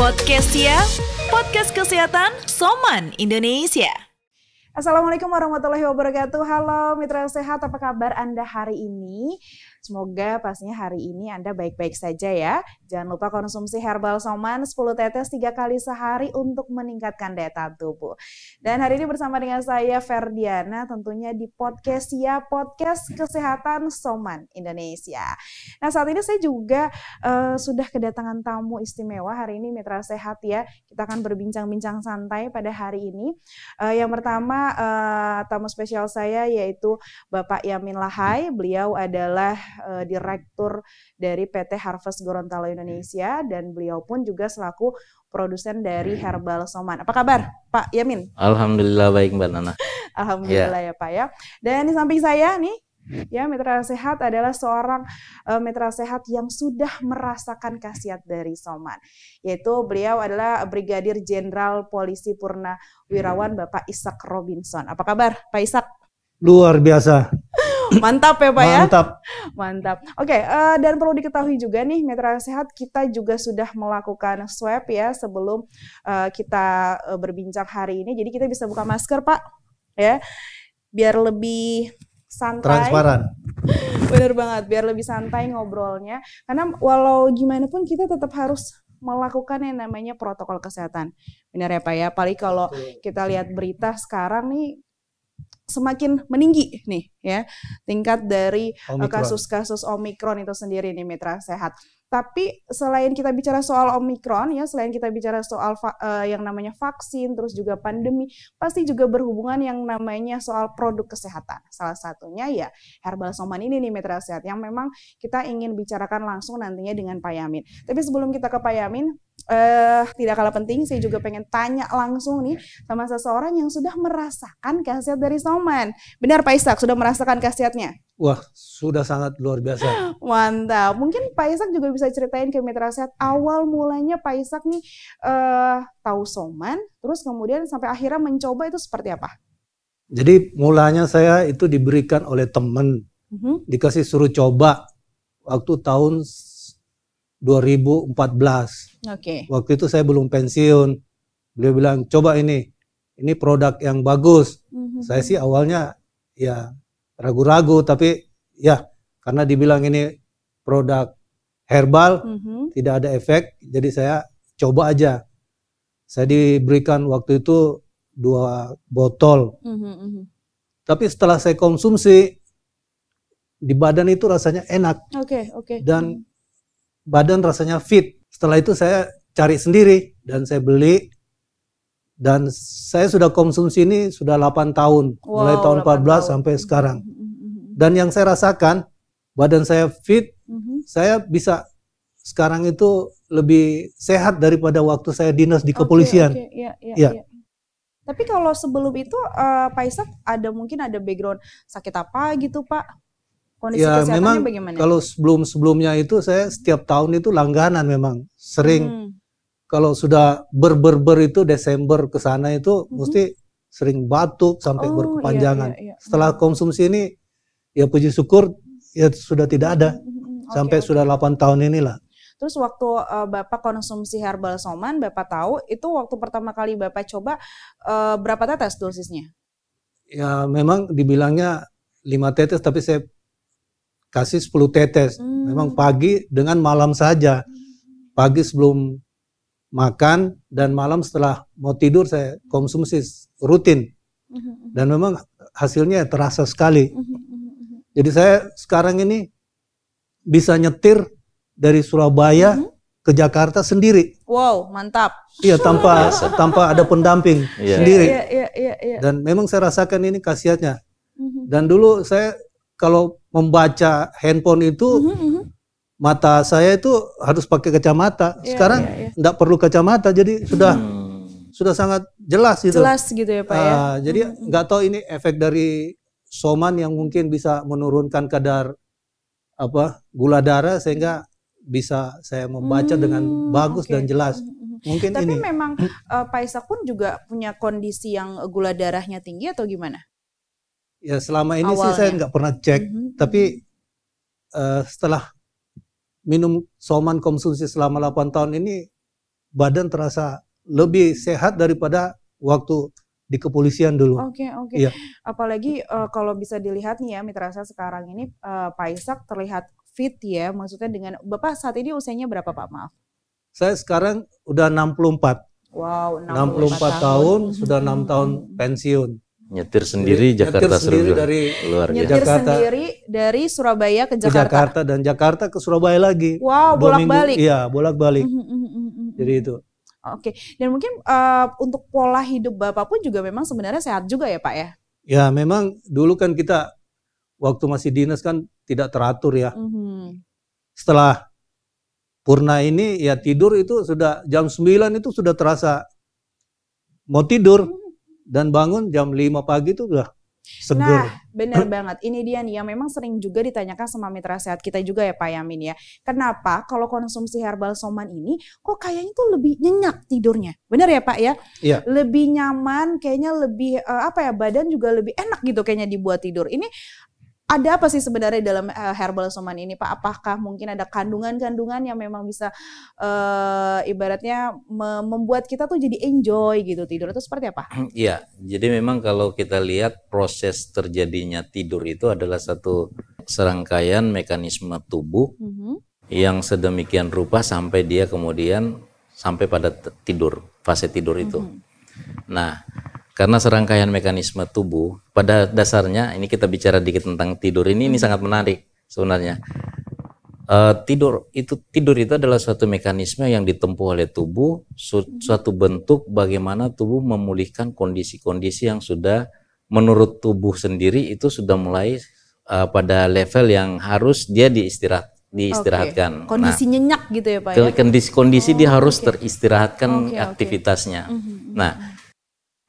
podcast ya, podcast kesehatan Soman Indonesia. Assalamualaikum warahmatullahi wabarakatuh. Halo mitra sehat, apa kabar Anda hari ini? Semoga pastinya hari ini Anda baik-baik saja ya. Jangan lupa konsumsi herbal soman 10 tetes 3 kali sehari untuk meningkatkan daya tahan tubuh. Dan hari ini bersama dengan saya Ferdiana tentunya di podcast ya podcast kesehatan soman Indonesia. Nah saat ini saya juga uh, sudah kedatangan tamu istimewa hari ini Mitra Sehat ya. Kita akan berbincang-bincang santai pada hari ini. Uh, yang pertama uh, tamu spesial saya yaitu Bapak Yamin Lahai. Beliau adalah uh, direktur dari PT Harvest Gorontalo Indonesia dan beliau pun juga selaku produsen dari hmm. Herbal Soman. Apa kabar, Pak Yamin? Alhamdulillah baik, Mbak Nana. Alhamdulillah yeah. ya, Pak ya. Dan di samping saya nih Ya, mitra sehat adalah seorang uh, mitra sehat yang sudah merasakan khasiat dari Soman. Yaitu beliau adalah Brigadir Jenderal Polisi Purna Wirawan hmm. Bapak Isak Robinson. Apa kabar, Pak Isak? Luar biasa. Mantap ya Pak ya. Mantap. Mantap. Oke, okay, uh, eh, dan perlu diketahui juga nih mitra sehat kita juga sudah melakukan swab ya sebelum uh, kita uh, berbincang hari ini. Jadi kita bisa buka masker Pak ya. Biar lebih santai. Transparan. Bener banget, biar lebih santai ngobrolnya. Karena walau gimana pun kita tetap harus melakukan yang namanya protokol kesehatan. Benar ya Pak ya? Paling kalau kita lihat berita sekarang nih semakin meninggi nih ya tingkat dari eh, kasus-kasus Omikron. Omikron itu sendiri nih Mitra Sehat. Tapi selain kita bicara soal omikron ya, selain kita bicara soal uh, yang namanya vaksin, terus juga pandemi, pasti juga berhubungan yang namanya soal produk kesehatan. Salah satunya ya herbal soman ini nih mitra sehat yang memang kita ingin bicarakan langsung nantinya dengan Pak Yamin. Tapi sebelum kita ke Pak Yamin, uh, tidak kalah penting, saya juga pengen tanya langsung nih sama seseorang yang sudah merasakan khasiat dari soman. Benar Pak Isak, sudah merasakan khasiatnya? Wah, sudah sangat luar biasa. Mantap. Mungkin Pak Isak juga bisa ceritain ke Mitra Sehat awal mulanya Pak Isak nih uh, tahu soman, terus kemudian sampai akhirnya mencoba itu seperti apa? Jadi mulanya saya itu diberikan oleh teman, mm -hmm. dikasih suruh coba waktu tahun 2014. Oke. Okay. Waktu itu saya belum pensiun. Beliau bilang coba ini, ini produk yang bagus. Mm -hmm. Saya sih awalnya ya ragu-ragu tapi ya karena dibilang ini produk herbal mm -hmm. tidak ada efek jadi saya coba aja saya diberikan waktu itu dua botol mm -hmm. tapi setelah saya konsumsi di badan itu rasanya enak okay, okay. dan mm. badan rasanya fit setelah itu saya cari sendiri dan saya beli dan saya sudah konsumsi ini sudah 8 tahun wow, mulai tahun 14 tahun. sampai sekarang mm-hmm dan yang saya rasakan badan saya fit, mm-hmm. saya bisa sekarang itu lebih sehat daripada waktu saya dinas di kepolisian. Okay, iya, iya, okay. Ya, ya, ya. Ya. Tapi kalau sebelum itu uh, Pak Isak ada mungkin ada background sakit apa gitu Pak? Kondisi ya, memang bagaimana? Kalau sebelum sebelumnya itu saya setiap tahun itu langganan memang sering. Hmm. Kalau sudah berberber -ber -ber itu Desember ke sana itu hmm. mesti sering batuk sampai oh, iya, berkepanjangan. Iya, iya, iya. Setelah mm-hmm. konsumsi ini ya puji syukur ya sudah tidak ada okay, sampai okay. sudah 8 tahun inilah. Terus waktu uh, Bapak konsumsi herbal soman, Bapak tahu itu waktu pertama kali Bapak coba uh, berapa tetes dosisnya? Ya memang dibilangnya 5 tetes tapi saya kasih 10 tetes. Hmm. Memang pagi dengan malam saja. Pagi sebelum makan dan malam setelah mau tidur saya konsumsi rutin. Mm-hmm. Dan memang hasilnya terasa sekali. Hmm jadi saya sekarang ini bisa nyetir dari Surabaya mm -hmm. ke Jakarta sendiri. Wow, mantap. Iya, tanpa tanpa ada pendamping yeah. Iya, sendiri. Yeah, yeah, yeah, yeah. Dan memang saya rasakan ini khasiatnya. Mm -hmm. Dan dulu saya kalau membaca handphone itu mm -hmm, mata saya itu harus pakai kacamata. Yeah, Sekarang yeah, yeah. perlu kacamata jadi sudah hmm. sudah sangat jelas gitu. Jelas gitu ya, Pak uh, ya. Ah, jadi mm -hmm. nggak tahu ini efek dari soman yang mungkin bisa menurunkan kadar apa gula darah sehingga hmm. bisa saya membaca hmm, dengan bagus okay. dan jelas. Hmm, hmm, mungkin Tapi ini. memang uh, Pak pun juga punya kondisi yang gula darahnya tinggi atau gimana? Ya selama ini Awalnya. sih saya nggak pernah cek. Mm -hmm. Tapi uh, setelah minum soman konsumsi selama 8 tahun ini badan terasa lebih sehat daripada waktu di kepolisian dulu. Oke okay, oke. Okay. Ya. Apalagi uh, kalau bisa dilihat nih ya mitra saya sekarang ini uh, Pak Isak terlihat fit ya, maksudnya dengan Bapak saat ini usianya berapa Pak? Maaf. Saya sekarang udah 64. Wow, 64, 64 tahun, tahun sudah enam tahun hmm. pensiun. Nyetir sendiri Jadi, Jakarta nyetir sendiri Surabaya. dari luar nyetir Jakarta. sendiri dari Surabaya ke Jakarta. Ke Jakarta dan Jakarta ke Surabaya lagi. Wow, bolak-balik. Iya, bolak-balik. Mhm, mhm, mhm, Jadi itu. Oke, okay. dan mungkin uh, untuk pola hidup Bapak pun juga memang sebenarnya sehat juga ya Pak ya? Ya memang dulu kan kita waktu masih dinas kan tidak teratur ya. Mm -hmm. Setelah purna ini ya tidur itu sudah jam 9 itu sudah terasa mau tidur hmm. dan bangun jam 5 pagi itu sudah Seger. Nah, benar banget. Ini dia nih yang memang sering juga ditanyakan sama mitra sehat kita juga ya Pak Yamin ya. Kenapa kalau konsumsi herbal soman ini kok kayaknya tuh lebih nyenyak tidurnya? Benar ya Pak ya? Iya. Lebih nyaman, kayaknya lebih eh, apa ya badan juga lebih enak gitu kayaknya dibuat tidur. Ini ada apa sih sebenarnya dalam eh, herbal soman ini Pak? Apakah mungkin ada kandungan-kandungan yang memang bisa uh, ibaratnya membuat kita tuh jadi enjoy gitu tidur itu seperti apa? Iya, jadi memang kalau kita lihat proses terjadinya tidur itu adalah satu serangkaian mekanisme tubuh mm -hmm. yang sedemikian rupa sampai dia kemudian sampai pada tidur fase tidur itu. Mm -hmm. Nah, karena serangkaian mekanisme tubuh pada dasarnya ini kita bicara dikit tentang tidur ini ini sangat menarik sebenarnya. Uh, tidur itu tidur itu adalah suatu mekanisme yang ditempuh oleh tubuh su suatu bentuk bagaimana tubuh memulihkan kondisi-kondisi yang sudah menurut tubuh sendiri itu sudah mulai uh, pada level yang harus dia diistirahat diistirahatkan. Okay. Kondisi nah, nyenyak gitu ya Pak ya? Kondisi, kondisi oh, dia harus okay. teristirahatkan okay, aktivitasnya. Mhm, mhm, nah, mhm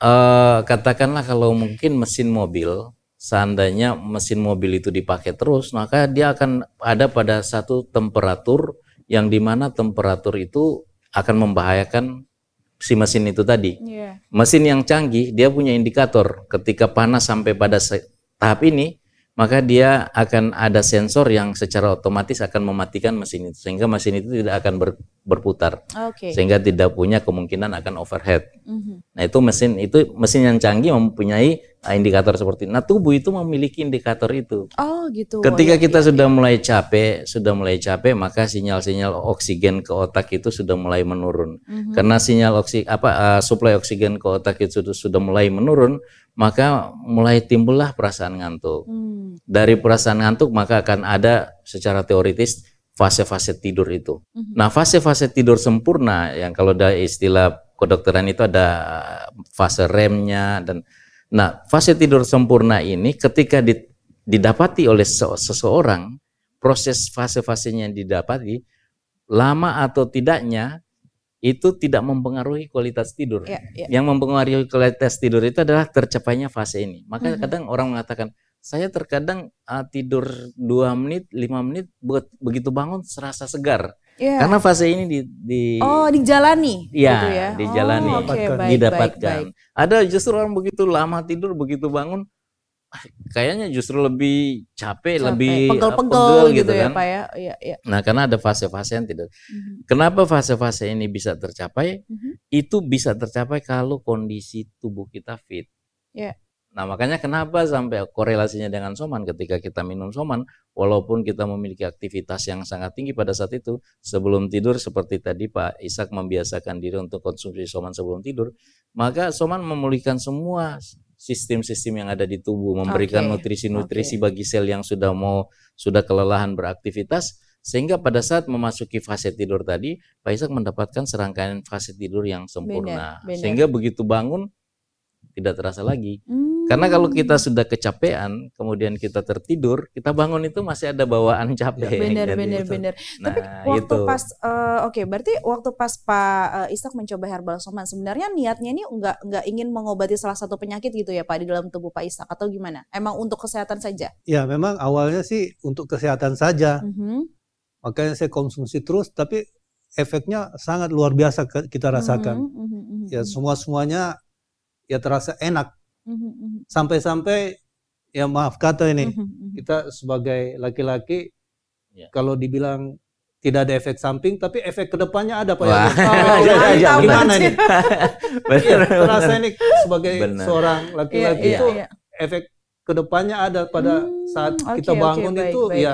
uh, katakanlah kalau mungkin mesin mobil seandainya mesin mobil itu dipakai terus maka dia akan ada pada satu temperatur yang dimana temperatur itu akan membahayakan si mesin itu tadi. Yeah. Mesin yang canggih dia punya indikator ketika panas sampai pada tahap ini maka dia akan ada sensor yang secara otomatis akan mematikan mesin itu sehingga mesin itu tidak akan ber, berputar okay. sehingga tidak punya kemungkinan akan overhead. Mm -hmm. Nah itu mesin itu mesin yang canggih mempunyai Ah, indikator seperti itu. Nah, tubuh itu memiliki indikator itu. Oh, gitu. Ketika oh, iya, kita iya, sudah iya. mulai capek, sudah mulai capek, maka sinyal-sinyal oksigen ke otak itu sudah mulai menurun. Mm-hmm. Karena sinyal oksi apa uh, suplai oksigen ke otak itu sudah, sudah mulai menurun, maka mulai timbullah perasaan ngantuk. Mm. Dari perasaan ngantuk maka akan ada secara teoritis fase-fase tidur itu. Mm-hmm. Nah, fase-fase tidur sempurna yang kalau ada istilah kedokteran itu ada ah, fase remnya dan Nah, fase tidur sempurna ini ketika didapati oleh seseorang, proses fase-fasenya yang didapati, lama atau tidaknya, itu tidak mempengaruhi kualitas tidur. Ya, ya. Yang mempengaruhi kualitas tidur itu adalah tercapainya fase ini. Maka mm -hmm. kadang orang mengatakan, saya terkadang uh, tidur dua menit, lima menit, begitu bangun serasa segar. Yeah. Karena fase ini di, di Oh, dijalani ya, gitu ya. dijalani, oh, okay. didapatkan. Baik, baik. Ada justru orang begitu lama tidur, begitu bangun ah, kayaknya justru lebih capek, capek. lebih ah, pegel-pegel gitu, gitu ya, kan. Pak, ya. Ya, ya. Nah, karena ada fase-fase yang tidak. Mm-hmm. Kenapa fase-fase ini bisa tercapai? Mm-hmm. Itu bisa tercapai kalau kondisi tubuh kita fit. Yeah. Nah, makanya kenapa sampai korelasinya dengan soman ketika kita minum soman, walaupun kita memiliki aktivitas yang sangat tinggi pada saat itu, sebelum tidur seperti tadi Pak Ishak membiasakan diri untuk konsumsi soman sebelum tidur, maka soman memulihkan semua sistem-sistem yang ada di tubuh, memberikan nutrisi-nutrisi okay. okay. bagi sel yang sudah mau sudah kelelahan beraktivitas sehingga pada saat memasuki fase tidur tadi, Pak Ishak mendapatkan serangkaian fase tidur yang sempurna. Benar, benar. Sehingga begitu bangun tidak terasa lagi. Hmm. Karena kalau kita sudah kecapean, kemudian kita tertidur, kita bangun itu masih ada bawaan capek. Bener bener gitu. bener. Nah, Tapi waktu itu. pas, uh, oke, okay, berarti waktu pas Pak uh, eh, Isak mencoba herbal soman, sebenarnya niatnya ini nggak nggak ingin mengobati salah satu penyakit gitu ya Pak di dalam tubuh Pak Isak atau gimana? Emang untuk kesehatan saja? Ya memang awalnya sih untuk kesehatan saja. Mm -hmm. Makanya saya konsumsi terus, tapi efeknya sangat luar biasa kita rasakan. Mm -hmm, mm -hmm, mm -hmm. Ya mm-hmm. semua semuanya ya terasa enak. Mhm, mhm. Sampai-sampai ya maaf kata ini mhm, kita sebagai laki-laki ya. kalau dibilang tidak ada efek samping tapi efek kedepannya ada pak ya, Wah. ya oh, ya, ya, ya gimana nih iya, terasa ini sebagai benar. seorang iya, laki-laki ya, itu ya, efek kedepannya ada pada hmm, saat okay, kita bangun okay, baik, itu baik. ya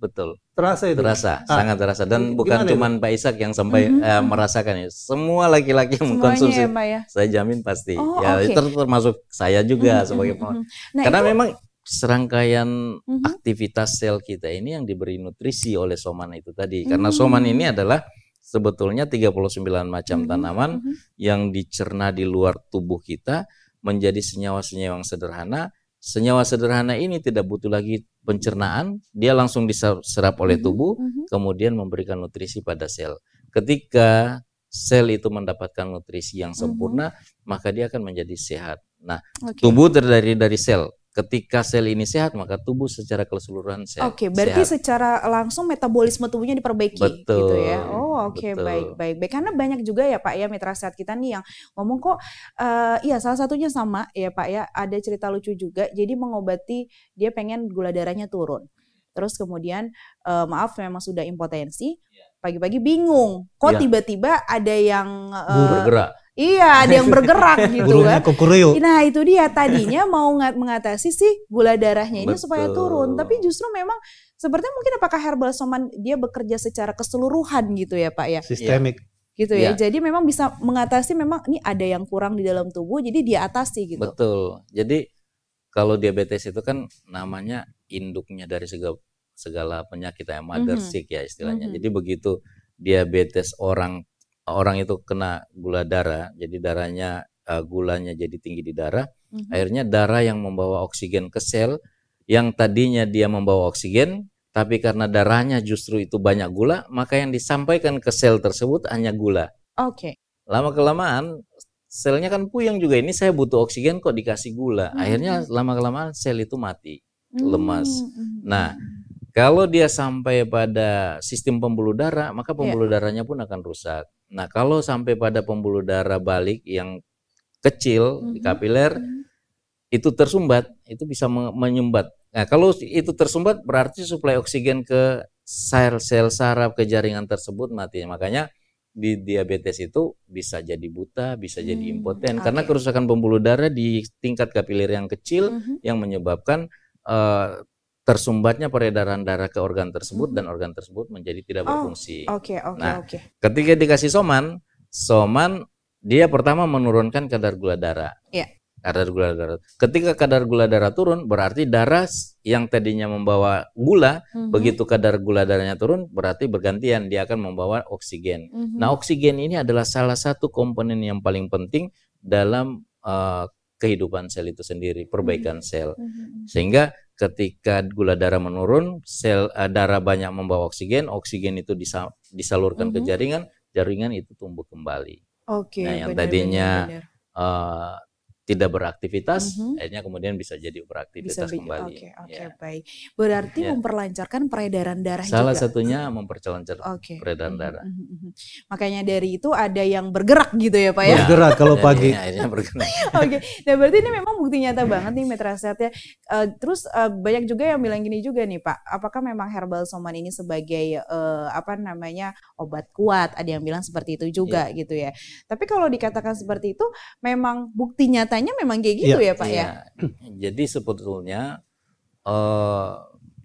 betul terasa itu terasa ah. sangat terasa dan Gimana bukan cuma Pak Isak yang sampai mm -hmm. eh, merasakan ya semua laki-laki yang mengkonsumsi ya, ya? saya jamin pasti oh, ya okay. termasuk saya juga mm -hmm. sebagai mm -hmm. nah, karena itu... memang serangkaian mm -hmm. aktivitas sel kita ini yang diberi nutrisi oleh soman itu tadi mm -hmm. karena mm-hmm. soman ini adalah sebetulnya 39 macam mm -hmm. tanaman mm -hmm. yang dicerna di luar tubuh kita menjadi senyawa-senyawa yang sederhana senyawa sederhana ini tidak butuh lagi pencernaan, dia langsung diserap oleh mm-hmm, tubuh, mm-hmm. kemudian memberikan nutrisi pada sel. Ketika sel itu mendapatkan nutrisi yang mm-hmm. sempurna, maka dia akan menjadi sehat. Nah, okay. tubuh terdiri dari sel. Ketika sel ini sehat, maka tubuh secara keseluruhan sehat. Oke, okay, berarti sehat. secara langsung metabolisme tubuhnya diperbaiki gitu Betul. gitu ya. Oh, oke, okay, baik, baik, baik. Karena banyak juga ya Pak ya mitra sehat kita nih yang ngomong kok uh, iya salah satunya sama ya Pak ya, ada cerita lucu juga. Jadi mengobati dia pengen gula darahnya turun. Terus kemudian uh, maaf memang sudah impotensi, iya. pagi-pagi bingung kok iya. tiba-tiba ya. ada yang uh, bergerak Iya, ada yang bergerak gitu kan. Nah, itu dia tadinya mau mengatasi sih gula darahnya ini Betul. supaya turun, tapi justru memang sepertinya mungkin apakah herbal soman dia bekerja secara keseluruhan gitu ya, Pak ya. Sistemik. Iya. Gitu ya. ya. Jadi memang bisa mengatasi memang ini ada yang kurang di dalam tubuh, jadi dia atasi gitu. Betul. Jadi kalau diabetes itu kan namanya induknya dari segala segala penyakit ya, mother mm -hmm. sick ya istilahnya. Mm -hmm. Jadi begitu diabetes orang orang itu kena gula darah, jadi darahnya uh, gulanya jadi tinggi di darah, mm-hmm. akhirnya darah yang membawa oksigen ke sel yang tadinya dia membawa oksigen tapi karena darahnya justru itu banyak gula, maka yang disampaikan ke sel tersebut hanya gula. Oke. Okay. Lama kelamaan selnya kan puyeng juga ini saya butuh oksigen kok dikasih gula. Mm-hmm. Akhirnya lama kelamaan sel itu mati, hmm, lemas. Mhm, nah, mhm. Kalau dia sampai pada sistem pembuluh darah, maka iya. pembuluh yeah. darahnya pun akan rusak. Nah, kalau sampai pada pembuluh darah balik yang kecil mm -hmm. di mhm. kapiler mm -hmm. itu tersumbat, itu bisa menyumbat. Nah, kalau itu tersumbat berarti suplai oksigen ke sel-sel saraf ke jaringan tersebut mati. Makanya di diabetes itu bisa jadi buta, bisa hmm, jadi impoten okay. karena kerusakan pembuluh darah di tingkat kapiler yang kecil mm -hmm. yang menyebabkan uh, tersumbatnya peredaran darah ke organ tersebut hmm. dan organ tersebut menjadi tidak oh, berfungsi. oh, oke, okay, okay, nah, okay. Ketika dikasih soman, soman dia pertama menurunkan kadar gula darah. Yeah. Kadar gula darah. Ketika kadar gula darah turun, berarti darah yang tadinya membawa gula, mm -hmm. begitu kadar gula darahnya turun, berarti bergantian dia akan membawa oksigen. Mm -hmm. Nah, oksigen ini adalah salah satu komponen yang paling penting dalam uh, kehidupan sel itu sendiri, perbaikan mm -hmm. sel. Mm -hmm. Sehingga ketika gula darah menurun, sel uh, darah banyak membawa oksigen, oksigen itu disa disalurkan mm -hmm. ke mhm. jaringan, jaringan itu tumbuh kembali. Oke. Okay, nah, yang benar, tadinya benar, benar. Uh, tidak beraktivitas, mm-hmm. akhirnya kemudian bisa jadi beraktivitas bisa, kembali. Oke, okay, oke, okay, ya. baik. Berarti ya. memperlancarkan peredaran darah Salah juga. satunya mm-hmm. memperlancar okay. peredaran mm-hmm, darah. Mm-hmm, Makanya dari itu ada yang bergerak gitu ya, Pak ya. Bergerak kalau pagi. akhirnya bergerak. oke. Okay. Nah, berarti ini memang bukti nyata banget nih mitra sehatnya. Uh, eh, terus uh, banyak juga yang bilang gini juga nih, Pak. Apakah memang herbal soman ini sebagai uh, apa namanya obat kuat? Ada yang bilang seperti itu juga ya. gitu ya. Tapi kalau dikatakan seperti itu memang bukti nyata biasanya memang kayak gitu ya, ya Pak ya. ya. Jadi sebetulnya uh,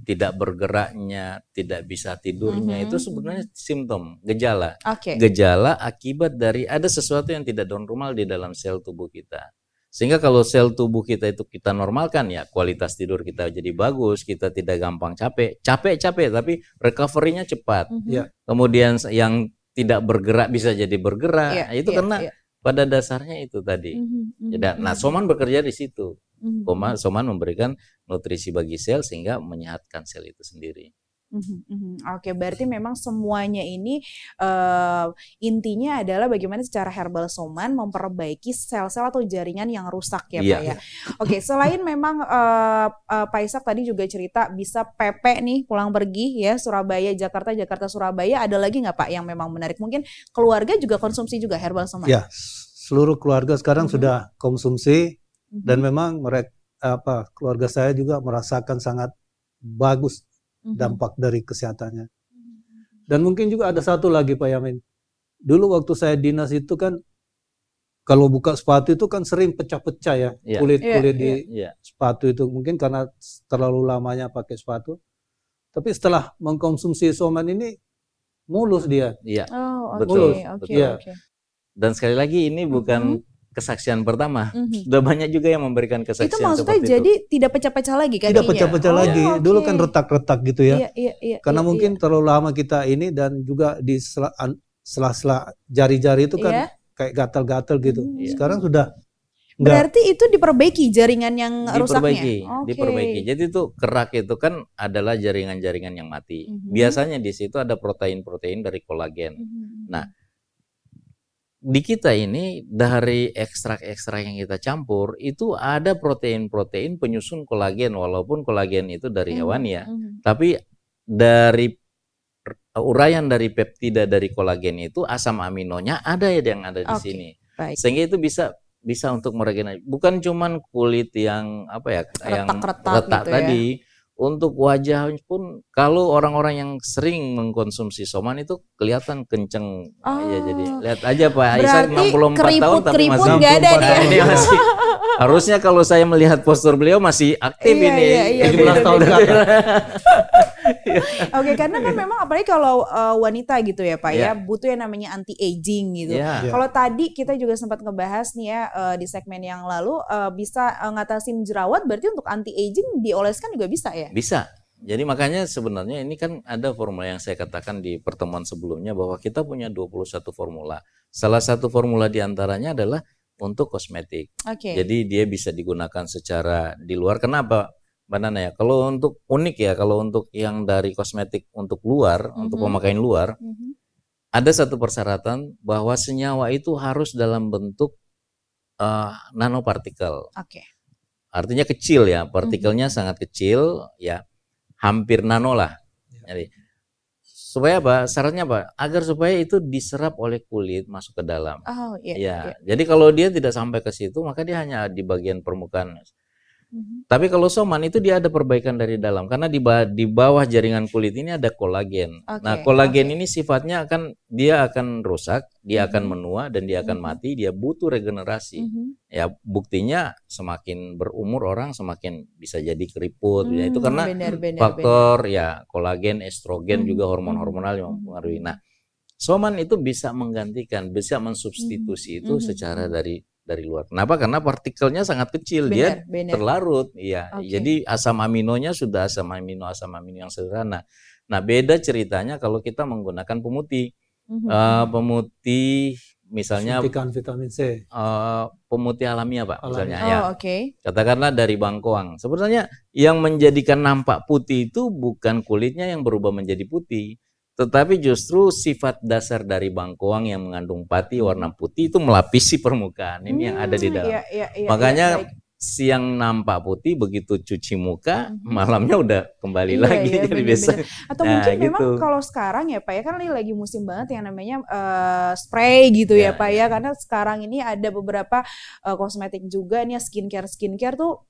tidak bergeraknya, tidak bisa tidurnya mm-hmm. itu sebenarnya simptom, gejala. Okay. Gejala akibat dari ada sesuatu yang tidak normal di dalam sel tubuh kita. Sehingga kalau sel tubuh kita itu kita normalkan ya, kualitas tidur kita jadi bagus, kita tidak gampang capek. Capek-capek tapi recovery-nya cepat. Mm-hmm. Iya. Kemudian yang tidak bergerak bisa jadi bergerak. Yeah, iya, itu yeah, karena yeah pada dasarnya itu tadi. Mm-hmm. nah, mhm. Soman bekerja di situ. Mm-hmm. Soman memberikan nutrisi bagi sel sehingga menyehatkan sel itu sendiri. Oke, okay, berarti memang semuanya ini uh, intinya adalah bagaimana secara herbal soman memperbaiki sel-sel atau jaringan yang rusak ya, yeah. Pak ya. Iya. Oke, okay, selain memang uh, uh, Pak Isak tadi juga cerita bisa PP nih pulang pergi ya Surabaya, Jakarta, Jakarta Surabaya. Ada lagi nggak Pak yang memang menarik? Mungkin keluarga juga konsumsi juga herbal soman. Ya, yeah, seluruh keluarga sekarang mm -hmm. sudah konsumsi mm -hmm. dan memang mereka apa keluarga saya juga merasakan sangat bagus Mhm. dampak dari kesehatannya. Mhm. Dan mungkin juga ada satu lagi Pak Yamin. Dulu waktu saya dinas itu kan kalau buka sepatu itu kan sering pecah-pecah ya iya. kulit-kulit yeah, di yeah. sepatu itu mungkin karena terlalu lamanya pakai sepatu. Tapi setelah mengkonsumsi soman ini mulus dia. Iya. Oh, okay, mulus. Okay, Yeah. okay. Dan sekali lagi ini bukan mm -hmm kesaksian pertama. Mm-hmm. Sudah banyak juga yang memberikan kesaksian itu maksudnya jadi itu. tidak pecah-pecah lagi kan? Tidak ya? pecah-pecah oh, lagi. Okay. Dulu kan retak-retak gitu ya. Iya, iya, iya, Karena iya, mungkin iya. terlalu lama kita ini dan juga di sela-sela jari-jari itu kan iya. kayak gatal-gatal gitu. Mm-hmm. Sekarang sudah Enggak. Berarti itu diperbaiki jaringan yang diperbaiki, rusaknya. Diperbaiki, diperbaiki. Jadi itu kerak itu kan adalah jaringan-jaringan yang mati. Mm-hmm. Biasanya di situ ada protein-protein dari kolagen. Mm-hmm. Nah, di kita ini dari ekstrak-ekstrak yang kita campur itu ada protein-protein penyusun kolagen walaupun kolagen itu dari hmm, hewan ya. Mm -hmm. Tapi dari uraian dari peptida dari kolagen itu asam aminonya ada ya yang ada di okay. sini. Baik. Sehingga itu bisa bisa untuk meregenerasi bukan cuman kulit yang apa ya retak, yang retak, retak gitu ya. tadi. Ya untuk wajah pun kalau orang-orang yang sering mengkonsumsi soman itu kelihatan kenceng nah, iya, oh. ya jadi lihat aja Pak Aisyah 64 keriput, tahun tapi keriput masih gak ada ya. ini masih harusnya kalau saya melihat postur beliau masih aktif iya, ini iya, iya, 17 tahun Iya. Oke, okay, karena kan memang apalagi kalau uh, wanita gitu ya Pak yeah. ya, iya. butuh yang namanya anti aging gitu. Yeah. Yeah. Kalau tadi kita juga sempat ngebahas nih ya uh, di segmen yang lalu uh, bisa uh, ngatasin jerawat berarti untuk anti aging dioleskan juga bisa ya? Bisa. Jadi makanya sebenarnya ini kan ada formula yang saya katakan di pertemuan sebelumnya bahwa kita punya 21 formula. Salah satu formula diantaranya adalah untuk kosmetik. Okay. Jadi dia bisa digunakan secara di luar. Kenapa? Mbak Nana ya. Kalau untuk unik ya, kalau untuk yang dari kosmetik untuk luar, mm -hmm. untuk mm-hmm. pemakaian luar, mm -hmm. ada satu persyaratan bahwa senyawa itu harus dalam bentuk uh, nanopartikel. Oke. Okay. Artinya kecil ya, partikelnya mm -hmm. sangat kecil ya, hampir nano lah. Ya. Jadi supaya apa? Syaratnya apa? Agar supaya itu diserap oleh kulit masuk ke dalam. Oh iya. ya. Yeah. Jadi kalau dia tidak sampai ke situ, maka dia hanya di bagian permukaan Mhm. Tapi kalau soman itu dia ada perbaikan dari dalam karena di bawah, di bawah jaringan kulit ini ada kolagen. Okay, nah, kolagen okay. ini sifatnya akan dia akan rusak, dia mm-hmm. akan mhm. menua dan dia akan mm-hmm. mati, dia butuh regenerasi. Mm-hmm. Ya, buktinya semakin berumur orang semakin bisa jadi keriput. Mm-hmm. Ya, itu hmm, karena bener, bener, faktor bener. ya kolagen, estrogen mm-hmm. juga hormon-hormonal mhm, yang mempengaruhi. Nah, soman itu bisa menggantikan, bisa mensubstitusi mm-hmm. itu secara dari dari luar. Kenapa? Karena partikelnya sangat kecil, benar, dia benar. terlarut. Iya. Okay. Jadi asam aminonya sudah asam amino asam amino yang sederhana. Nah, beda ceritanya kalau kita menggunakan pemutih. Mm -hmm. uh, pemutih misalnya suntikan vitamin C. Uh, pemutih alami apa? Pak, alami. misalnya oh, ya. Okay. Katakanlah dari bangkoang. Sebenarnya yang menjadikan nampak putih itu bukan kulitnya yang berubah menjadi putih, tetapi justru sifat dasar dari bangkoang yang mengandung pati warna putih itu melapisi permukaan ini hmm, yang ada di hmm, dalam. Iya, iya, iya, iya Makanya iya, siang nampak putih begitu cuci muka, mhm. malamnya udah kembali iya, lagi iya, jadi biasa. Atau nah, mungkin gitu. memang kalau sekarang ya Pak ya kan lagi musim banget yang namanya uh, spray gitu ya, ya Pak iya. ya karena sekarang ini ada beberapa uh, kosmetik juga nih skincare skincare tuh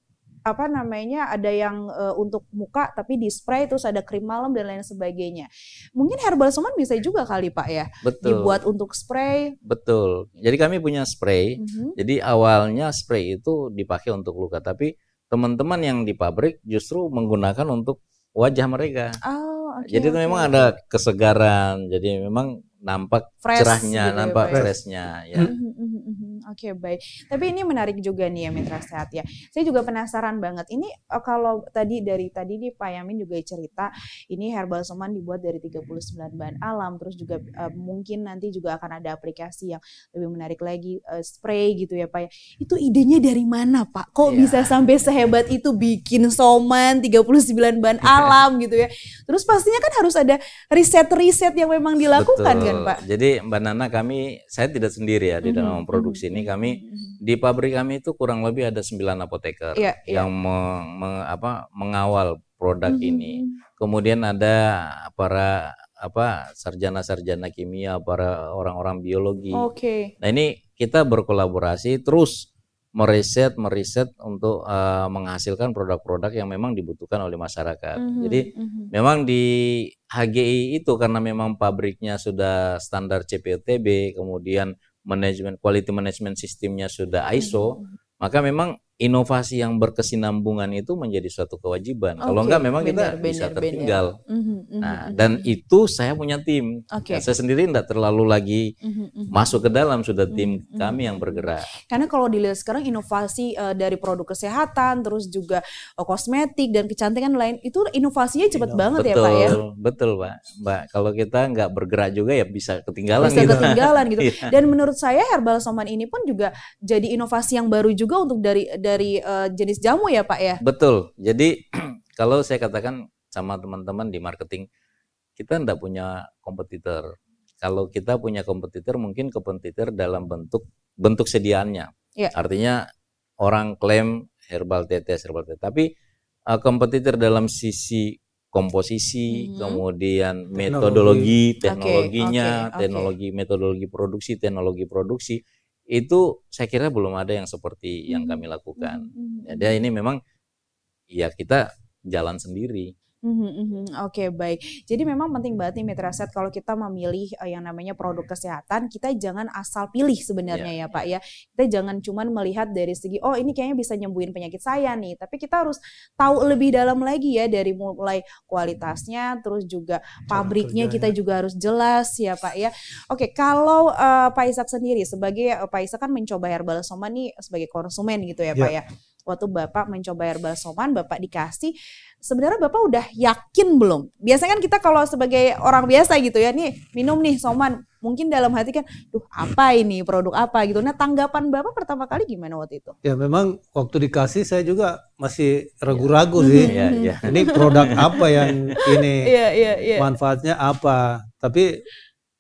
apa namanya ada yang uh, untuk muka tapi di spray terus ada krim malam dan lain sebagainya. Mungkin herbal semen bisa juga kali Pak ya. Betul. Dibuat untuk spray. Betul. Jadi kami punya spray. Mm -hmm. Jadi awalnya spray itu dipakai untuk luka tapi teman-teman yang di pabrik justru menggunakan untuk wajah mereka. Oh, okay, jadi itu memang ada kesegaran. Jadi memang nampak Fresh cerahnya, gitu ya, nampak ya, freshnya ya. Mm -hmm. Oke okay, baik. Tapi ini menarik juga nih ya mitra sehat ya. Saya juga penasaran banget. Ini eh, kalau tadi dari tadi nih Pak Yamin juga cerita ini herbal soman dibuat dari 39 bahan alam. Terus juga uh, mungkin nanti juga akan ada aplikasi yang lebih menarik lagi uh, spray gitu ya Pak. Ya. Itu idenya dari mana Pak? Kok yeah. bisa sampai sehebat itu bikin soman 39 bahan iya. alam gitu ya? Terus pastinya kan harus ada riset-riset yang memang dilakukan kan, Betul. kan Pak? Jadi Mbak Nana kami saya tidak sendiri ya mm -hmm. produksi ini mhm ini kami mm-hmm. di pabrik kami itu kurang lebih ada 9 apoteker yeah, iya. yang Me, me, apa, mengawal produk -hmm. ini. Kemudian ada para apa sarjana-sarjana kimia, para orang-orang biologi. Oke. Okay. Nah, ini kita berkolaborasi terus meriset meriset untuk uh, menghasilkan produk-produk yang memang dibutuhkan oleh masyarakat. Mm -hmm, Jadi mm -hmm. memang di HGI itu karena memang pabriknya sudah standar CPTB, kemudian manajemen quality management sistemnya sudah ISO, hmm. maka memang inovasi yang berkesinambungan itu menjadi suatu kewajiban. Okay. Kalau enggak memang bener, kita bener, bisa tertinggal. Mm -hmm, mm -hmm, nah, mm -hmm. dan mhm. itu saya punya tim. Okay. Nah, saya sendiri enggak terlalu lagi mm -hmm, masuk ke dalam sudah mhm, tim mm -hmm. kami yang bergerak. Karena kalau dilihat sekarang inovasi uh, dari produk kesehatan terus juga uh, kosmetik dan kecantikan lain itu inovasinya cepat Inno. Iya. banget betul, ya Pak ya. Betul, Pak. Mbak, kalau kita enggak bergerak juga ya bisa ketinggalan bisa gitu. ketinggalan gitu. Iya. dan menurut saya herbal soman ini pun juga jadi inovasi yang baru juga untuk dari dari uh, jenis jamu ya Pak ya? Betul. Jadi kalau saya katakan sama teman-teman di marketing, kita tidak punya kompetitor. Kalau kita punya kompetitor, mungkin kompetitor dalam bentuk bentuk sediaannya. Ya. Artinya orang klaim herbal tetes, herbal tetes. Tapi uh, kompetitor dalam sisi komposisi, hmm kemudian teknologi. metodologi, teknologinya, okay, teknologi metodologi produksi, teknologi produksi itu saya kira belum ada yang seperti yang hmm. kami lakukan. Hmm, hmm, ya, ini memang ya kita jalan sendiri. Mm-hmm, Oke okay, baik. Jadi memang penting banget nih mitra set kalau kita memilih eh, yang namanya produk kesehatan kita jangan asal pilih sebenarnya yeah. ya Pak iya. ya. Kita jangan cuman melihat dari segi oh ini kayaknya bisa nyembuhin penyakit saya nih, tapi kita harus tahu lebih dalam lagi ya dari mulai kualitasnya, terus juga pabriknya kita juga harus jelas ya Pak ya. Oke okay, kalau uh, Pak Isak sendiri sebagai uh, Pak Isak kan mencoba herbal soma nih sebagai konsumen gitu ya yeah. Pak ya waktu Bapak mencoba herbal soman, Bapak dikasih. Sebenarnya Bapak udah yakin belum? Biasanya kan kita kalau sebagai orang biasa gitu ya, nih minum nih soman. Mungkin dalam hati kan, tuh apa ini, produk apa gitu. Nah tanggapan Bapak pertama kali gimana waktu itu? Ya memang waktu dikasih saya juga masih ragu-ragu iya. sih. Ya, ya. Ini produk apa yang ini, ya, ya, ya. manfaatnya apa. Tapi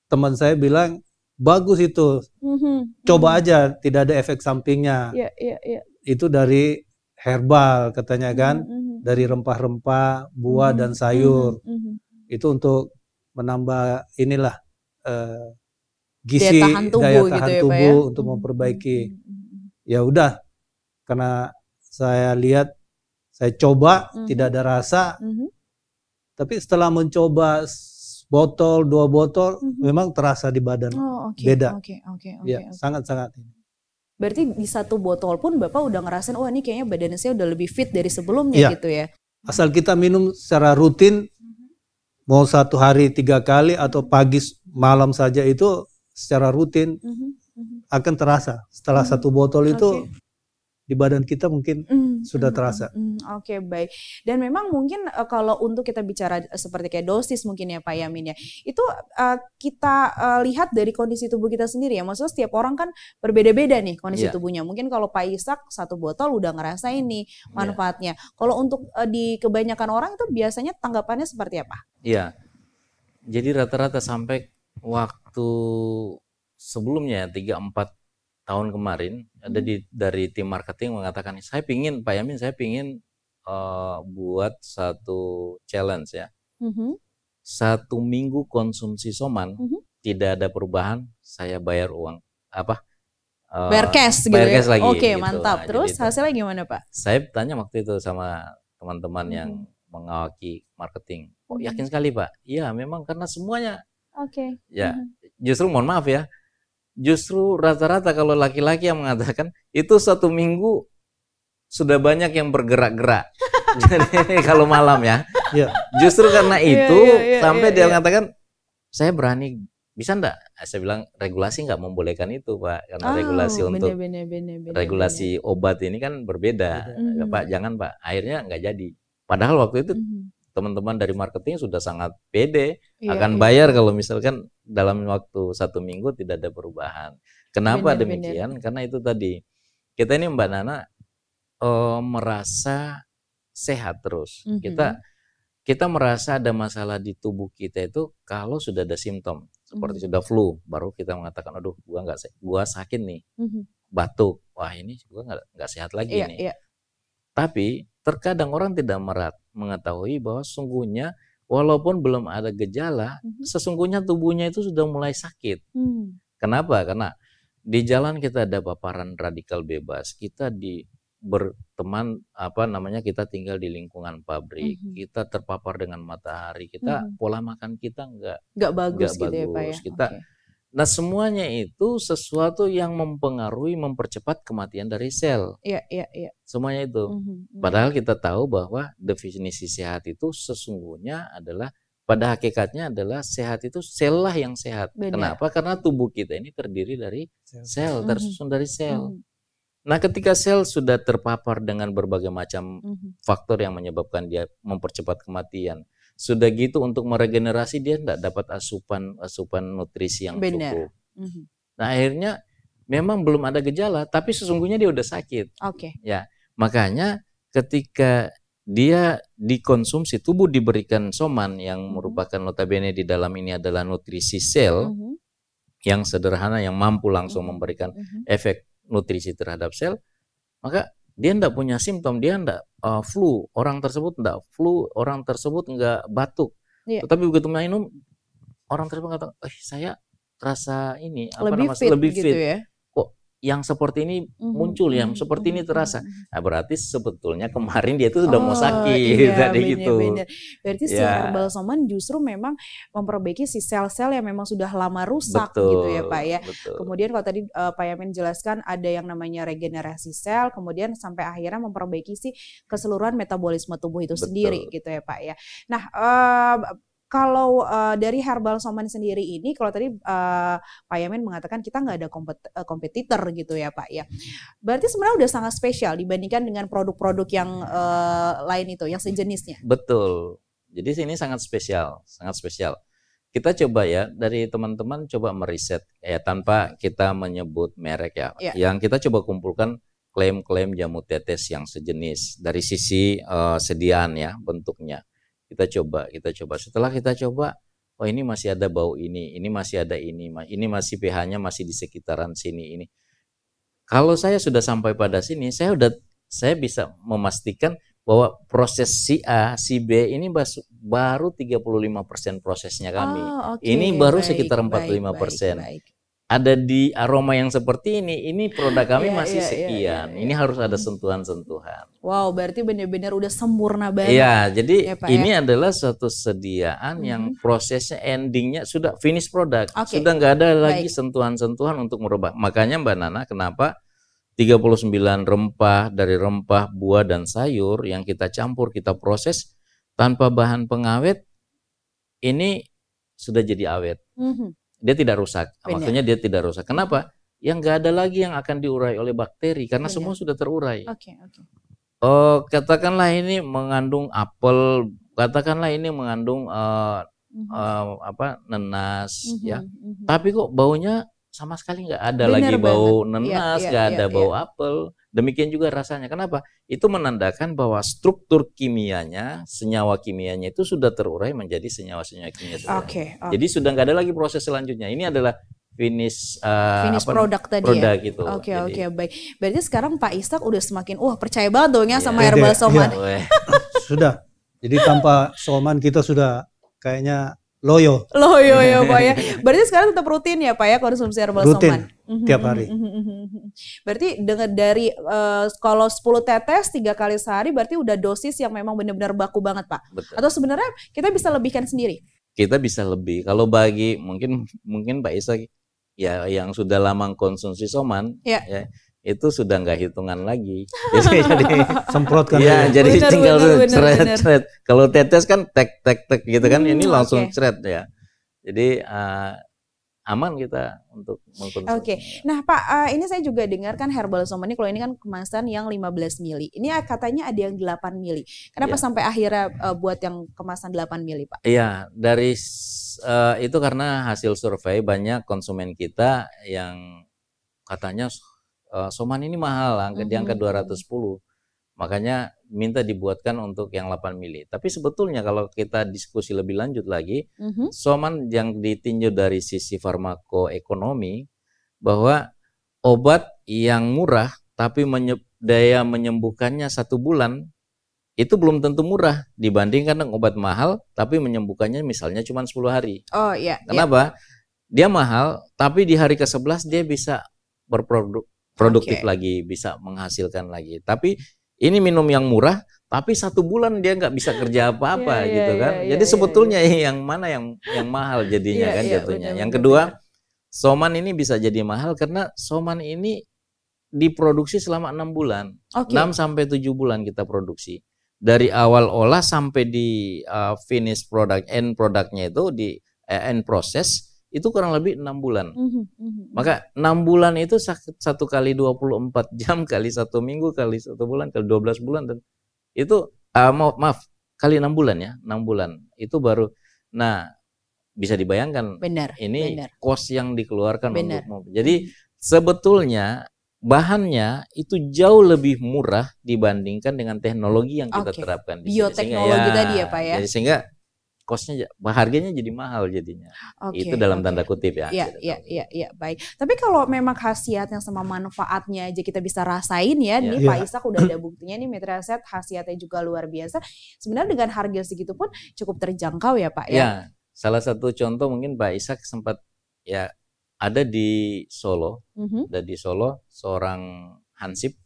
teman saya bilang, bagus itu. mm Coba mm-hmm. aja, tidak ada efek sampingnya. Yeah, yeah, yeah itu dari herbal katanya hmm, kan, mm -hmm. dari rempah-rempah, buah mm -hmm. dan hmm, sayur. Mm -hmm. Itu untuk menambah inilah uh, gizi daya tahan tubuh, gitu tubuh ya, Pak, ya? untuk memperbaiki. Ya udah, karena saya lihat, saya coba mm -hmm. tidak ada rasa. Mm -hmm. Tapi setelah mencoba botol dua botol, mm -hmm. memang terasa di badan oh, okay, beda. okay, okay, Okay, ya okay. sangat sangat. Berarti di satu botol pun Bapak udah ngerasain, oh, ini kayaknya badan saya udah lebih fit dari sebelumnya ya. gitu ya. Asal kita minum secara rutin, mhm. mau satu hari tiga kali atau pagi malam saja itu secara rutin mhm, mhm. akan terasa. Setelah satu botol itu okay di badan kita mungkin mm, sudah hmm, terasa. Mm, Oke okay, baik. Dan memang mungkin uh, kalau untuk kita bicara eh, seperti kayak dosis mungkin ya Pak Yamin ya, itu uh, kita uh, lihat dari kondisi tubuh kita sendiri ya. Maksudnya setiap orang kan berbeda-beda nih kondisi yeah. tubuhnya. Mungkin kalau Pak Isak satu botol udah ngerasain nih iya. manfaatnya. Yeah. Kalau untuk uh, di kebanyakan orang itu biasanya tanggapannya seperti apa? Iya. Yeah. Jadi rata-rata sampai waktu sebelumnya tiga empat tahun kemarin ada hmm. di dari tim marketing mengatakan saya pingin Pak Yamin saya pingin uh, buat satu challenge ya hmm. satu minggu konsumsi soman hmm. tidak ada perubahan saya bayar uang apa uh, bayar cash gitu bayar ya? cash ya? lagi oke gitu. Nah, mantap nah, terus hasilnya gimana Pak saya tanya waktu itu sama teman-teman hmm. yang mengawaki marketing oh hmm. yakin sekali Pak iya memang karena semuanya oke okay. ya hmm. justru mohon maaf ya justru rata-rata kalau laki-laki yang mengatakan itu satu minggu sudah banyak yang bergerak-gerak. Jadi kalau malam ya. Yeah. Justru karena iya, itu yeah, yeah, sampai iya, dia iya. mengatakan saya berani bisa enggak? Saya bilang regulasi nggak membolehkan itu, Pak. Karena oh, regulasi bener, untuk bener, bener, bener, regulasi bener. obat ini kan berbeda. Mm. Pak, hmm. jangan, Pak. Akhirnya nggak jadi. Padahal waktu itu mm -hmm teman-teman dari marketing sudah sangat pede iya, akan iya. bayar kalau misalkan dalam waktu satu minggu tidak ada perubahan. Kenapa bener, demikian? Bener. Karena itu tadi kita ini Mbak Nana uh, merasa sehat terus. Mm -hmm. Kita kita merasa ada masalah di tubuh kita itu kalau sudah ada simptom seperti mm -hmm. sudah flu baru kita mengatakan aduh gua nggak gua sakit nih mm -hmm. batuk wah ini gua nggak sehat lagi yeah, nih yeah. tapi Terkadang orang tidak merat mengetahui bahwa sungguhnya walaupun belum ada gejala, mm -hmm. sesungguhnya tubuhnya itu sudah mulai sakit. Mm. Kenapa? Karena di jalan kita ada paparan radikal bebas, kita di berteman apa namanya kita tinggal di lingkungan pabrik, mm -hmm. kita terpapar dengan matahari, kita mm -hmm. pola makan kita enggak enggak bagus, gak gitu ya, bagus. Ya, Pak, ya? kita okay Nah, semuanya itu sesuatu yang mempengaruhi mempercepat kematian dari sel. Iya, iya, iya. Semuanya itu. Mm -hmm. Padahal kita tahu bahwa definisi sehat itu sesungguhnya adalah pada hakikatnya adalah sehat itu sel lah yang sehat. Benar. Kenapa? Karena tubuh kita ini terdiri dari sel, mhm. tersusun dari sel. Mm -hmm. Nah, ketika sel sudah terpapar dengan berbagai macam mm -hmm. faktor yang menyebabkan dia mempercepat kematian, sudah gitu untuk meregenerasi dia tidak dapat asupan asupan nutrisi yang Bener. cukup. Mhm. Nah akhirnya memang belum ada gejala, tapi sesungguhnya dia udah sakit. Oke. Okay. Ya makanya ketika dia dikonsumsi tubuh diberikan soman yang mhm. merupakan notabene di dalam ini adalah nutrisi sel mm -hmm. yang sederhana yang mampu langsung mhm. memberikan mm -hmm. efek nutrisi terhadap sel maka dia tidak punya simptom, dia tidak uh, eh, flu, orang tersebut tidak flu, orang tersebut nggak batuk. Yeah. Tetapi begitu minum, orang tersebut kata, eh saya rasa ini apa lebih namanya fit, lebih gitu fit. Gitu ya? yang seperti ini mhm, muncul yang mhm, seperti ini mhm, terasa. Nah, berarti sebetulnya kemarin dia itu sudah oh, mau sakit iya, tadi bener, gitu. Berarti yeah. si herbal iya. soman justru memang memperbaiki si sel-sel yang memang sudah lama rusak betul, gitu ya, Pak ya. Betul. Kemudian kalau tadi uh, Pak Yamin jelaskan ada yang namanya regenerasi sel, kemudian sampai akhirnya memperbaiki si keseluruhan metabolisme tubuh itu betul. sendiri gitu ya, Pak ya. Nah, uh, kalau uh, dari herbal soman sendiri ini, kalau tadi uh, Pak Yamin mengatakan kita nggak ada kompet eh, kompetitor gitu ya Pak ya. Berarti sebenarnya udah sangat spesial dibandingkan dengan produk-produk yang uh, lain itu, yang sejenisnya. Betul. Jadi sini sangat spesial, sangat spesial. Kita coba ya dari teman-teman coba meriset ya tanpa kita menyebut merek ya. ya. Yang kita coba kumpulkan klaim-klaim jamu tetes yang sejenis dari sisi uh, sediaan ya bentuknya kita coba kita coba setelah kita coba oh ini masih ada bau ini ini masih ada ini ini masih ph-nya masih di sekitaran sini ini kalau saya sudah sampai pada sini saya sudah saya bisa memastikan bahwa proses si A, si B ini baru 35% prosesnya kami. Oh, okay. Ini baru baik, sekitar 45%. Baik, baik, baik ada di aroma yang seperti ini, ini produk kami yeah, iya, masih yeah, iya, sekian. Yeah, yeah, yeah. Ini harus ada sentuhan-sentuhan. Wow, berarti benar-benar udah sempurna banget. Iya, jadi ya, Pak, ini ya? adalah suatu sediaan mm -hmm. yang mhm. prosesnya endingnya sudah finish produk. Okay. Sudah nggak ada lagi sentuhan-sentuhan untuk merubah. Makanya Mbak Nana kenapa 39 rempah dari rempah, buah dan sayur yang kita campur, kita proses tanpa bahan pengawet ini sudah jadi awet. Mm -hmm dia tidak rusak. Benar. Maksudnya dia tidak rusak. Kenapa? Yang nggak ada lagi yang akan diurai oleh bakteri karena Benar. Iya. semua sudah terurai. Oke, okay, oke. Okay. Oh, katakanlah ini mengandung apel, katakanlah ini mengandung uh, mm-hmm. uh, apa nenas mm-hmm, ya. Mm-hmm. Tapi kok baunya sama sekali nggak ada Bener lagi banget. Iya, iya, bau nenas, nggak ya, ya, ada ya, bau apel Demikian juga rasanya. Kenapa? Itu menandakan bahwa struktur kimianya, senyawa kimianya itu sudah terurai menjadi senyawa-senyawa kimia. Oke. Okay, okay. Jadi sudah nggak ada lagi proses selanjutnya. Ini adalah finish uh, finish produk tadi ya? produk ya. gitu. Oke okay, oke okay, baik. Berarti sekarang Pak Istak udah semakin wah percaya banget dong ya iya. sama herbal iya, iya. soman. Yeah. sudah. Jadi tanpa soman kita sudah kayaknya Loyo. Loyo ya Pak ya. Berarti sekarang tetap rutin ya Pak ya konsumsi herbal rutin, Rutin, tiap mhm, hari. Mhm, mhm, berarti dengan dari uh, kalau 10 tetes tiga kali sehari berarti udah dosis yang memang benar-benar baku banget Pak. Betul. Atau sebenarnya kita bisa lebihkan sendiri? Kita bisa lebih. Kalau bagi mungkin mungkin Pak Isa ya yang sudah lama konsumsi soman ya, ya itu sudah nggak hitungan lagi. Jadi, jadi semprotkan. Iya, ya. jadi bener, tinggal bener, ceret Kalau tetes kan tek tek tek gitu kan, hmm, ini langsung okay. ceret ya. Jadi uh, aman kita untuk mengkonsumsi. Oke. Okay. Nah, Pak, uh, ini saya juga dengar kan herbal soma ini kalau ini kan kemasan yang 15 mili. Ini katanya ada yang 8 mili. Kenapa ya. sampai akhirnya uh, buat yang kemasan 8 mili, Pak? Iya, dari uh, itu karena hasil survei banyak konsumen kita yang katanya Eh, soman ini mahal angka mm -hmm. di angka 210 makanya minta dibuatkan untuk yang 8 mili tapi sebetulnya kalau kita diskusi lebih lanjut lagi mm -hmm. soman yang ditinjau dari sisi farmakoekonomi bahwa obat yang murah tapi menye daya menyembuhkannya satu bulan itu belum tentu murah dibandingkan dengan obat mahal tapi menyembuhkannya misalnya cuma 10 hari. Oh iya. iya. Kenapa? Iya. Dia mahal tapi di hari ke-11 dia bisa berproduk produktif okay. lagi, bisa menghasilkan lagi. Tapi ini minum yang murah, tapi satu bulan dia nggak bisa kerja apa-apa yeah, iya, gitu yeah, kan. Yeah, Jadi yeah, iya. sebetulnya yeah. yang mana yang yang mahal jadinya yeah, kan yeah, jatuhnya. Yeah, yang kedua, soman ini bisa jadi mahal karena soman ini diproduksi selama enam bulan, okay. sampai tujuh bulan kita produksi dari awal olah sampai di uh, finish product end produknya itu di eh, end proses itu kurang lebih enam bulan. Mm-hmm, mm-hmm. Maka enam bulan itu satu kali 24 jam kali satu minggu kali satu bulan kali 12 bulan dan itu uh, ah, maaf, maaf kali enam bulan ya enam bulan itu baru. Nah bisa dibayangkan benar, ini benar. kos yang dikeluarkan benar. untuk mobil. Jadi mhm. sebetulnya bahannya itu jauh lebih murah dibandingkan dengan teknologi yang kita okay. terapkan di bioteknologi Sehingga, ya, tadi ya pak ya jadi sehingga kosnya harganya jadi mahal jadinya. Okay, itu dalam okay. tanda kutip ya. Iya, gitu. iya, iya, ya, baik. Tapi kalau memang khasiatnya sama manfaatnya aja kita bisa rasain ya. Yeah. yeah. Pak Isak udah ada buktinya nih Mitra Set khasiatnya juga luar biasa. Sebenarnya dengan harga segitu pun cukup terjangkau ya Pak ya. Yeah. Salah satu contoh mungkin Pak Isak sempat ya ada di Solo, mm -hmm. ada di Solo seorang hansip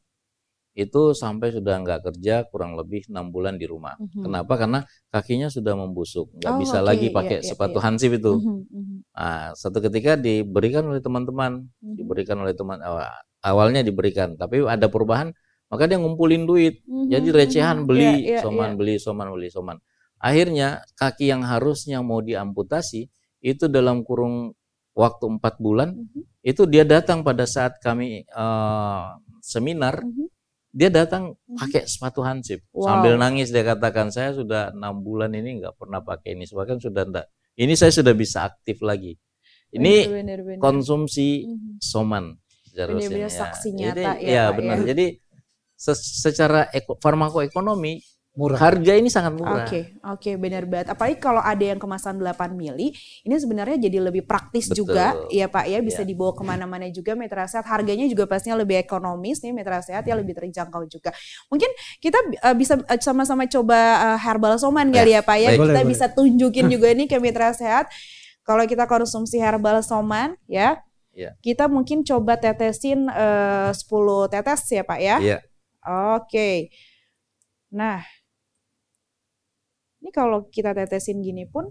itu sampai sudah nggak kerja kurang lebih enam bulan di rumah. Mm -hmm. Kenapa? Karena kakinya sudah membusuk, nggak oh, bisa okay. lagi iya, pakai yeah, sepatu yeah. hansip itu. Mm -hmm. Nah, satu ketika diberikan oleh teman-teman, mm -hmm. diberikan oleh teman awal, eh, awalnya diberikan, tapi ada perubahan, maka dia ngumpulin duit, mm -hmm. jadi mhm, recehan mhm. beli, yeah, yeah, soman yeah. beli, soman beli, soman. Akhirnya kaki yang harusnya mau diamputasi itu dalam kurung waktu empat bulan mm -hmm. itu dia datang pada saat kami uh, seminar. Mm -hmm dia datang pakai hmm. sepatu hansip wow. sambil nangis dia katakan saya sudah enam bulan ini nggak pernah pakai ini bahkan sudah enggak ini saya sudah bisa aktif lagi ini bener, bener, konsumsi hmm. soman benar-benar saksi ya. nyata jadi, ya, ya, ya. benar ya. jadi secara eko, farmakoekonomi murah. Harga ini sangat murah. Oke, okay, oke okay, benar banget. Apalagi kalau ada yang kemasan 8 mili, ini sebenarnya jadi lebih praktis Betul. juga, ya Pak ya, bisa ya. dibawa kemana-mana juga Mitra Sehat. Harganya juga pastinya lebih ekonomis nih Mitra Sehat ya, lebih terjangkau juga. Mungkin kita uh, bisa eh, sama-sama coba uh, herbal soman ya, kali ya Pak ya, baik, kita boleh, bisa boleh. tunjukin juga ini, ke Mitra Sehat. Kalau kita konsumsi herbal soman ya, ya. kita mungkin coba tetesin uh, 10 tetes ya Pak ya. ya. Oke. Okay. Nah, ini kalau kita tetesin gini pun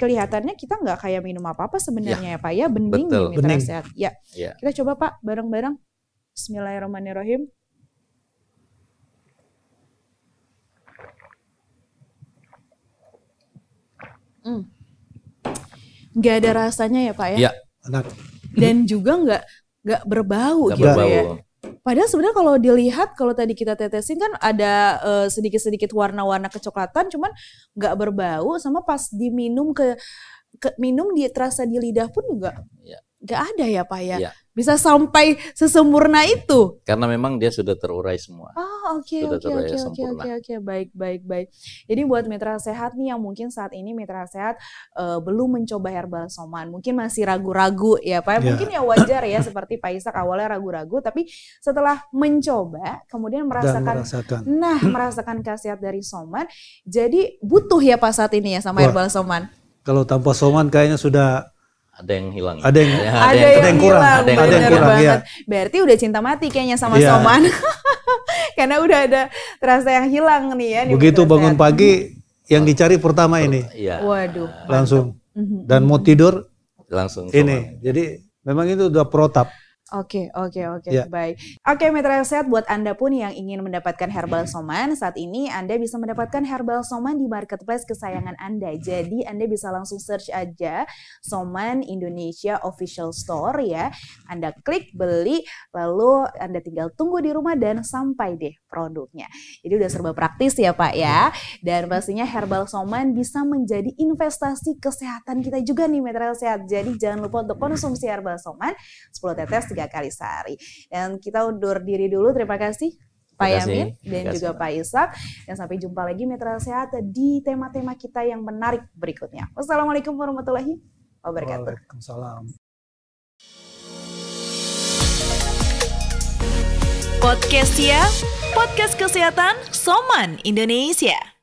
kelihatannya kita nggak kayak minum apa-apa sebenarnya ya. ya Pak ya bening Betul. mitra bening. sehat. Ya. ya. Kita coba Pak bareng-bareng. Bismillahirrahmanirrahim. Hmm. ada rasanya ya Pak ya. ya. Enak. Dan juga nggak nggak berbau gitu ya. Padahal sebenarnya kalau dilihat kalau tadi kita tetesin kan ada eh, sedikit-sedikit uh, warna-warna kecoklatan, cuman nggak berbau sama pas diminum ke, ke minum dia terasa di lidah pun juga iya. nggak ya. ada ya pak ya. ya bisa sampai sesempurna itu? Karena memang dia sudah terurai semua. Oh, oke, oke, oke, oke, oke, baik, baik, baik. Jadi buat mitra sehat nih yang mungkin saat ini mitra sehat uh, belum mencoba herbal soman, mungkin masih ragu-ragu ya, Pak. Yeah. Mungkin ya wajar ya seperti Pak Isak awalnya ragu-ragu, tapi setelah mencoba kemudian merasakan, merasakan. nah merasakan khasiat dari soman, jadi butuh ya Pak saat ini ya sama Wah, herbal soman. Kalau tanpa soman kayaknya sudah ada yang hilang. Ada yang, ya, ada, ada, yang, ada yang kurang, ada yang, ada yang kurang. Banget. Ya. Berarti udah cinta mati kayaknya sama ya. Soman. Karena udah ada terasa yang hilang nih ya. Begitu bangun pagi hmm. yang dicari pertama ini. Ya. Waduh. Langsung. Dan mau hmm. tidur langsung. Ini. Jadi memang itu udah protap. Oke, okay, oke, okay, oke. Okay. Iya. Yeah. Baik. Oke, okay, Mitra Sehat buat Anda pun yang ingin mendapatkan herbal soman, saat ini Anda bisa mendapatkan herbal soman di marketplace kesayangan Anda. Jadi, Anda bisa langsung search aja Soman Indonesia Official Store ya. Anda klik beli, lalu Anda tinggal tunggu di rumah dan sampai deh produknya. Jadi udah serba praktis ya Pak ya. Iya. Dan pastinya herbal soman bisa menjadi investasi kesehatan kita juga nih material sehat. Jadi jangan lupa untuk konsumsi herbal soman 10 tetes 3 kali sehari. Dan kita undur diri dulu. Terima kasih Pak Yamin dan Terima kasih. juga Pak Isak. Dan sampai jumpa lagi Mitra Sehat di tema-tema kita yang menarik berikutnya. Wassalamualaikum warahmatullahi wabarakatuh. Waalaikumsalam. podcast ya. podcast kesehatan Soman Indonesia.